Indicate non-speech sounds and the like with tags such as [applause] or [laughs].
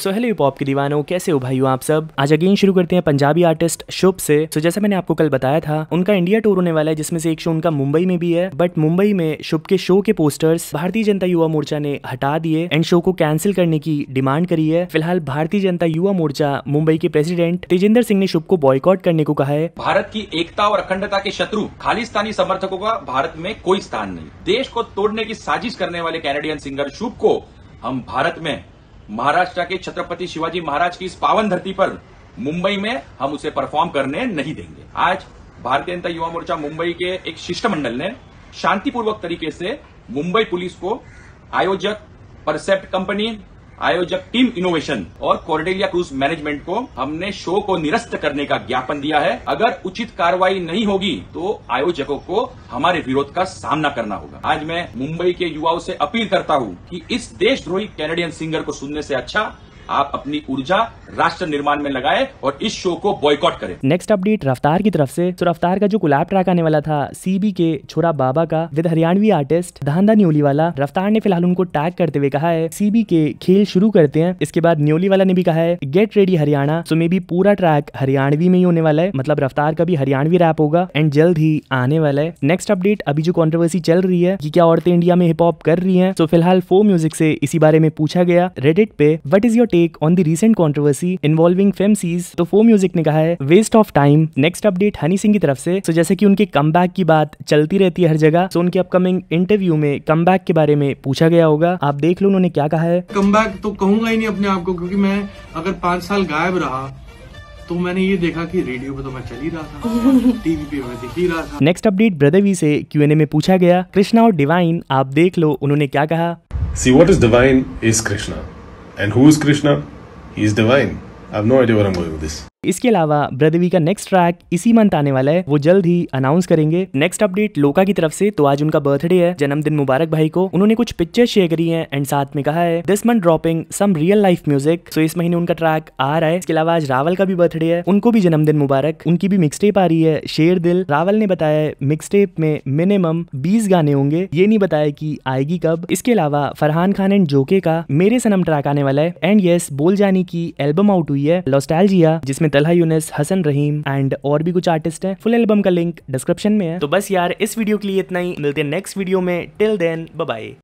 So hello pop के दीवानों कैसे हो भाई आप सब आज अगेन शुरू करते हैं पंजाबी आर्टिस्ट शुभ से सो so, जैसा मैंने आपको कल बताया था उनका इंडिया टूर होने वाला है जिसमें से एक शो उनका मुंबई में भी है बट मुंबई में शुभ के शो के पोस्टर्स भारतीय जनता युवा मोर्चा ने हटा दिए एंड शो को कैंसिल करने की डिमांड करी है फिलहाल भारतीय जनता युवा मोर्चा मुंबई के प्रेसिडेंट तेजेंद्र सिंह ने शुभ को बॉयकॉट करने को कहा है भारत की एकता और अखंडता के शत्रु खालिस्तानी समर्थकों का भारत में कोई स्थान नहीं देश को तोड़ने की साजिश करने वाले कैनेडियन सिंगर शुभ को हम भारत में महाराष्ट्र के छत्रपति शिवाजी महाराज की इस पावन धरती पर मुंबई में हम उसे परफॉर्म करने नहीं देंगे आज भारतीय जनता युवा मोर्चा मुंबई के एक शिष्टमंडल ने शांतिपूर्वक तरीके से मुंबई पुलिस को आयोजक परसेप्ट कंपनी आयोजक टीम इनोवेशन और कोरडेलिया क्रूज मैनेजमेंट को हमने शो को निरस्त करने का ज्ञापन दिया है अगर उचित कार्रवाई नहीं होगी तो आयोजकों को हमारे विरोध का सामना करना होगा आज मैं मुंबई के युवाओं से अपील करता हूँ कि इस देशद्रोही कैनेडियन सिंगर को सुनने से अच्छा आप अपनी ऊर्जा राष्ट्र निर्माण में लगाए और इस शो को बॉयकॉट करें नेक्स्ट अपडेट रफ्तार की तरफ से तो रफ्तार का जो गुलाब ट्रैक आने वाला था सीबी के छोरा बाबा का विद हरियाणवी आर्टिस्ट धांधा वाला रफ्तार ने फिलहाल उनको टैग करते हुए कहा है सीबी के खेल शुरू करते हैं इसके बाद वाला ने भी कहा है get ready Haryana so maybe पूरा ट्रैक हरियाणवी में ही होने वाला है मतलब रफ्तार का भी हरियाणवी रैप होगा एंड जल्द ही आने वाला है नेक्स्ट अपडेट अभी जो कॉन्ट्रोवर्सी चल रही है कि क्या औरतें इंडिया में हिप हॉप कर रही है तो फिलहाल फो म्यूजिक से इसी बारे में पूछा गया रेडिट पे what is your take on the the controversy involving fame सीज तो फो म्यूजिक ने कहा है waste of time next update Honey Singh की तरफ से सो so जैसे कि उनके कम की बात चलती रहती है हर जगह सो so उनके अपकमिंग इंटरव्यू में कम के बारे में पूछा गया होगा आप देख लो उन्होंने क्या कहा है कम तो कहूंगा ही नहीं अपने आप को क्योंकि मैं अगर पांच साल गायब रहा तो मैंने ये देखा कि रेडियो पे तो मैं चल ही रहा था टीवी [laughs] पे मैं दिख ही रहा था नेक्स्ट अपडेट ब्रदरवी से क्यूएनए में पूछा गया कृष्णा और डिवाइन आप देख लो उन्होंने क्या कहा see what is divine is Krishna And who is Krishna? He is divine. I have no idea where I'm going with this. इसके अलावा ब्रदवी का नेक्स्ट ट्रैक इसी मंथ आने वाला है वो जल्द ही अनाउंस करेंगे नेक्स्ट अपडेट लोका की तरफ से तो आज उनका बर्थडे है जन्मदिन मुबारक भाई को उन्होंने कुछ पिक्चर शेयर करी हैं एंड साथ में कहा है this month dropping some real life music so इस महीने उनका ट्रैक आ रहा है इसके अलावा आज रावल का भी बर्थडे है उनको भी जन्मदिन मुबारक उनकी भी मिक्स टेप आ रही है शेर दिल रावल ने बताया मिक्स टेप में मिनिमम बीस गाने होंगे ये नहीं बताया की आएगी कब इसके अलावा फरहान खान एंड जोके का मेरे सनम ट्रैक आने वाला है एंड यस बोल जानी की एल्बम आउट हुई है लॉस्टैल्जिया जिसमें जिसमें तलहा यूनिस हसन रहीम एंड और भी कुछ आर्टिस्ट हैं फुल एल्बम का लिंक डिस्क्रिप्शन में है तो बस यार इस वीडियो के लिए इतना ही मिलते हैं नेक्स्ट वीडियो में टिल देन बाय